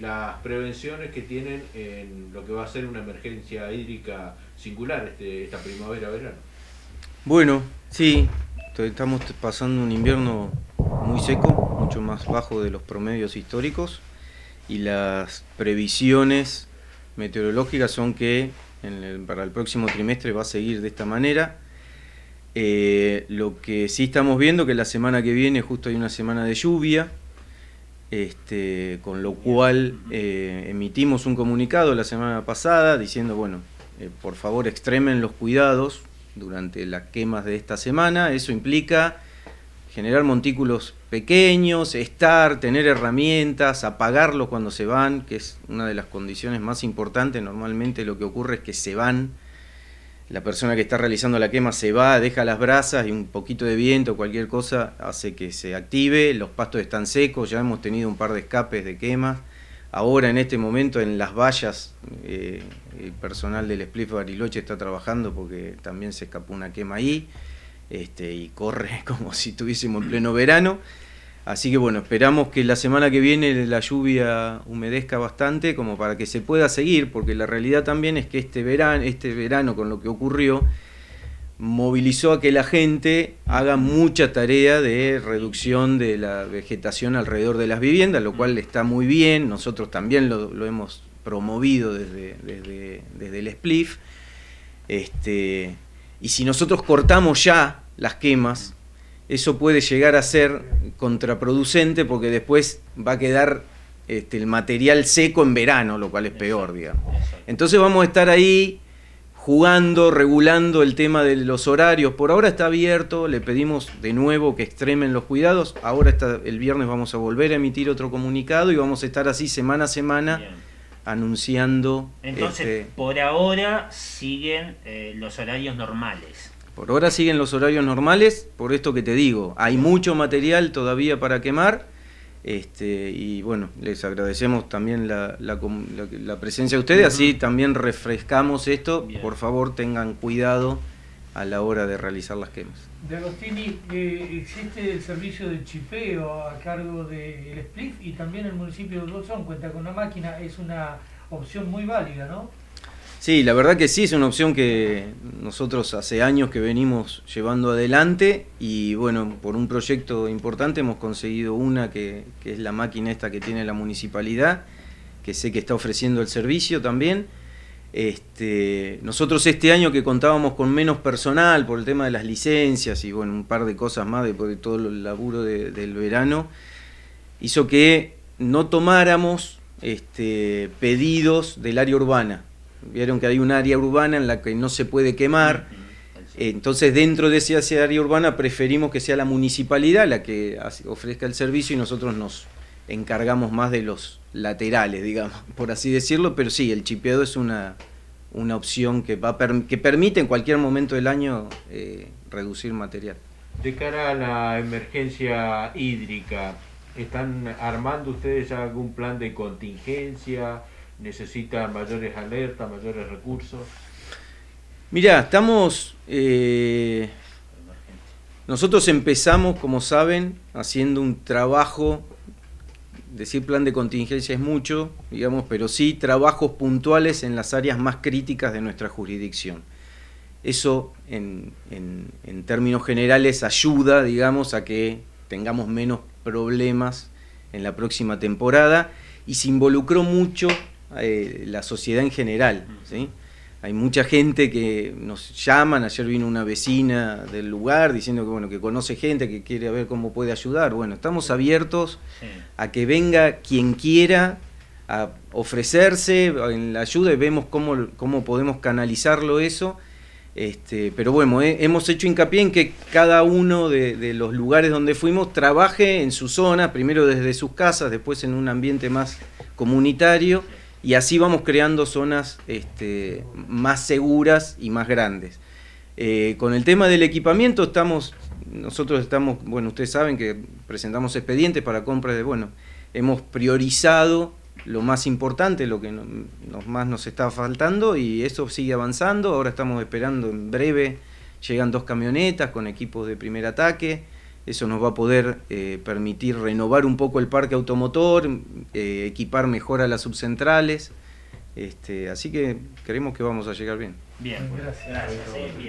las prevenciones que tienen en lo que va a ser una emergencia hídrica singular este, esta primavera-verano. Bueno, sí, estamos pasando un invierno muy seco, mucho más bajo de los promedios históricos y las previsiones meteorológicas son que para el próximo trimestre va a seguir de esta manera. Eh, lo que sí estamos viendo que la semana que viene justo hay una semana de lluvia, este, con lo cual eh, emitimos un comunicado la semana pasada diciendo, bueno, eh, por favor extremen los cuidados durante las quemas de esta semana. Eso implica generar montículos pequeños, estar, tener herramientas, apagarlos cuando se van, que es una de las condiciones más importantes. Normalmente lo que ocurre es que se van la persona que está realizando la quema se va, deja las brasas y un poquito de viento, o cualquier cosa, hace que se active, los pastos están secos, ya hemos tenido un par de escapes de quema. Ahora en este momento en las vallas eh, el personal del split Bariloche está trabajando porque también se escapó una quema ahí este, y corre como si estuviésemos en pleno verano. Así que bueno, esperamos que la semana que viene la lluvia humedezca bastante como para que se pueda seguir, porque la realidad también es que este verano, este verano con lo que ocurrió, movilizó a que la gente haga mucha tarea de reducción de la vegetación alrededor de las viviendas, lo cual está muy bien, nosotros también lo, hemos promovido desde, desde, el spliff. Este, y si nosotros cortamos ya las quemas, eso puede llegar a ser contraproducente porque después va a quedar este, el material seco en verano, lo cual es peor, digamos. Entonces vamos a estar ahí jugando, regulando el tema de los horarios. Por ahora está abierto, le pedimos de nuevo que extremen los cuidados. Ahora está, el viernes vamos a volver a emitir otro comunicado y vamos a estar así semana a semana anunciando. Entonces, este, por ahora siguen eh, los horarios normales. Por ahora siguen los horarios normales, por esto que te digo, hay mucho material todavía para quemar. Este, y bueno, les agradecemos también la, la, presencia de ustedes, así también refrescamos esto. Por favor, tengan cuidado a la hora de realizar las quemas. De Agostini, eh, existe el servicio de chipeo a cargo del de split y también el municipio de Bolsón cuenta con una máquina, es una opción muy válida, ¿no? Sí, la verdad que sí, es una opción que nosotros hace años que venimos llevando adelante y bueno, por un proyecto importante hemos conseguido una que, es la máquina esta que tiene la municipalidad, que sé que está ofreciendo el servicio también. Este, nosotros este año que contábamos con menos personal por el tema de las licencias y bueno, un par de cosas más después de todo el laburo del verano, hizo que no tomáramos este, pedidos del área urbana Vieron que hay un área urbana en la que no se puede quemar. Entonces, dentro de esa área urbana, preferimos que sea la municipalidad la que ofrezca el servicio y nosotros nos encargamos más de los laterales, digamos, por así decirlo. Pero sí, el chipeado es una, una opción que, que permite en cualquier momento del año eh, reducir material. De cara a la emergencia hídrica, ¿están armando ustedes ya algún plan de contingencia? necesita mayores alertas, mayores recursos? Mira, estamos... Eh, nosotros empezamos, como saben, haciendo un trabajo, decir plan de contingencia es mucho, digamos, pero sí trabajos puntuales en las áreas más críticas de nuestra jurisdicción. Eso, en, en términos generales, ayuda, digamos, a que tengamos menos problemas en la próxima temporada y se involucró mucho eh, la sociedad en general. Hay mucha gente que nos llaman, ayer vino una vecina del lugar diciendo que, bueno, que conoce gente, que quiere ver cómo puede ayudar. Bueno, estamos abiertos a que venga quien quiera a ofrecerse en la ayuda y vemos cómo, podemos canalizarlo eso. Este, pero bueno, hemos hecho hincapié en que cada uno de, los lugares donde fuimos trabaje en su zona, primero desde sus casas, después en un ambiente más comunitario y así vamos creando zonas este, más seguras y más grandes. Eh, con el tema del equipamiento estamos, nosotros estamos, bueno, ustedes saben que presentamos expedientes para compras de, bueno, hemos priorizado lo más importante, lo que más nos está faltando y eso sigue avanzando. Ahora estamos esperando en breve, llegan dos camionetas con equipos de primer ataque. Eso nos va a poder eh, permitir renovar un poco el parque automotor, mm, eh, equipar mejor a las subcentrales. Este, así que creemos que vamos a llegar bien. Bien, pues. gracias.